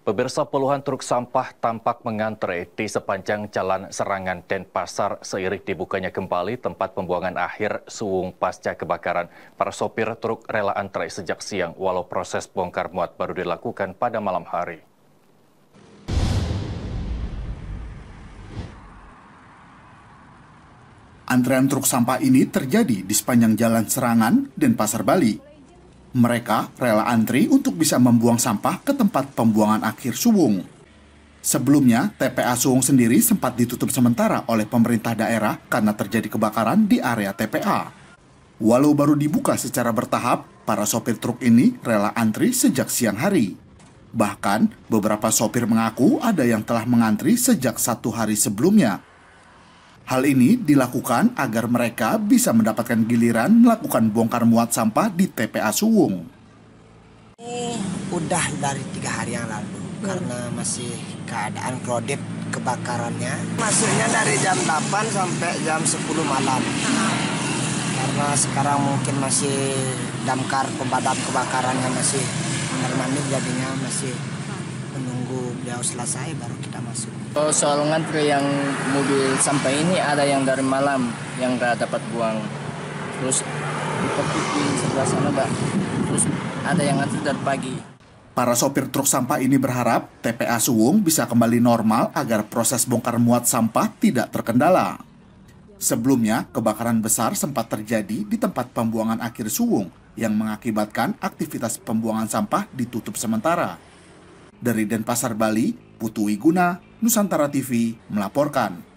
Pemirsa puluhan truk sampah tampak mengantre di sepanjang jalan Serangan Denpasar seiring dibukanya kembali tempat pembuangan akhir suung pasca kebakaran. Para sopir truk rela antre sejak siang walau proses bongkar muat baru dilakukan pada malam hari. Antrean truk sampah ini terjadi di sepanjang jalan Serangan dan Pasar Bali mereka rela antri untuk bisa membuang sampah ke tempat pembuangan akhir Suwung. Sebelumnya, TPA Suwung sendiri sempat ditutup sementara oleh pemerintah daerah karena terjadi kebakaran di area TPA. Walau baru dibuka secara bertahap, para sopir truk ini rela antri sejak siang hari. Bahkan, beberapa sopir mengaku ada yang telah mengantri sejak satu hari sebelumnya Hal ini dilakukan agar mereka bisa mendapatkan giliran melakukan bongkar muat sampah di TPA Suwung. Ini udah dari tiga hari yang lalu hmm. karena masih keadaan kredit kebakarannya. Masuknya dari jam 8 sampai jam 10 malam. Hmm. Karena sekarang mungkin masih damkar pemadam kebakarannya masih termandir jadinya masih menunggu beliau selesai baru kita masuk. Oh, soal ngantri yang mobil sampai ini ada yang dari malam yang nggak dapat buang. Terus di tepi di sebelah sana, Pak. Terus ada yang ngantri dari pagi. Para sopir truk sampah ini berharap TPA Suwung bisa kembali normal agar proses bongkar muat sampah tidak terkendala. Sebelumnya, kebakaran besar sempat terjadi di tempat pembuangan akhir Suwung yang mengakibatkan aktivitas pembuangan sampah ditutup sementara. Dari Denpasar, Bali, Putu Wiguna, Nusantara TV melaporkan.